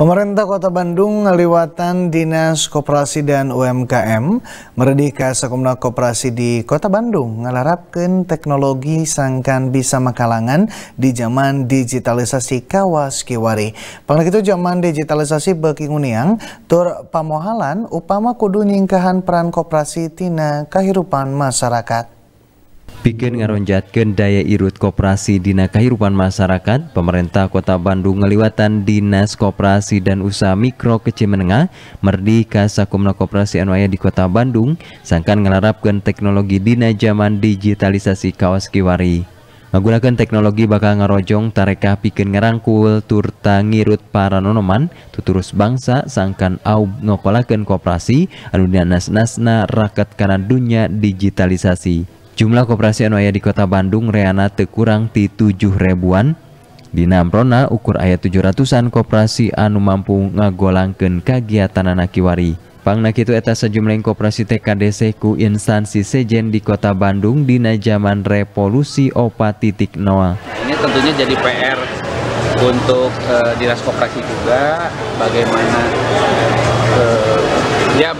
Pemerintah Kota Bandung ngeliwatan Dinas Koperasi dan UMKM meredika sekumna koperasi di Kota Bandung ngelarapkan teknologi sangkan bisa makalangan di zaman digitalisasi kawas kiwari. Pada itu zaman digitalisasi bagi nguniang tur pamohalan upama kudu nyingkahan peran koperasi tina kehidupan masyarakat bikin ngaronjatkan daya irut koperasi Dina kehidupan masyarakat pemerintah kota Bandung ngeliwatan Dinas Koperasi dan Usaha Mikro Kecil Menengah Merdika Sakumna Koperasi Anwaya di kota Bandung sangkan ngelarapkan teknologi Dina zaman digitalisasi kawas kiwari menggunakan teknologi bakal ngarojong tarekah bikin ngerangkul turta ngirut para nonoman tuturus bangsa sangkan au ngokolakan koperasi anu nasna raket karena dunia digitalisasi Jumlah koperasi anu aya di Kota Bandung reana teu kurang ti 7 ribuan. Di Namrona ukur ayat tujuh ratusan koperasi anu mampu ngagolangkeun kagiatan anakiwari. Pangna kitu eta sejumlah koperasi TKDC ku instansi sejen di Kota Bandung dina zaman revolusi 4.0. Ini tentunya jadi PR untuk uh, dinas koperasi juga bagaimana uh, ya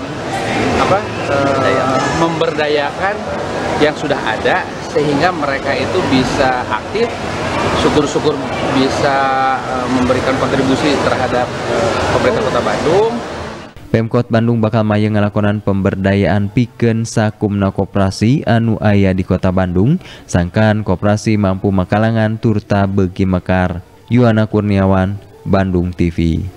apa eh, memberdayakan yang sudah ada sehingga mereka itu bisa aktif syukur-syukur bisa e, memberikan kontribusi terhadap pemerintah Kota Bandung Pemkot Bandung bakal maya ngelakonan pemberdayaan piken sakumna koperasi anu aya di Kota Bandung sangkan koperasi mampu makalangan turta begi mekar Yuana Kurniawan Bandung TV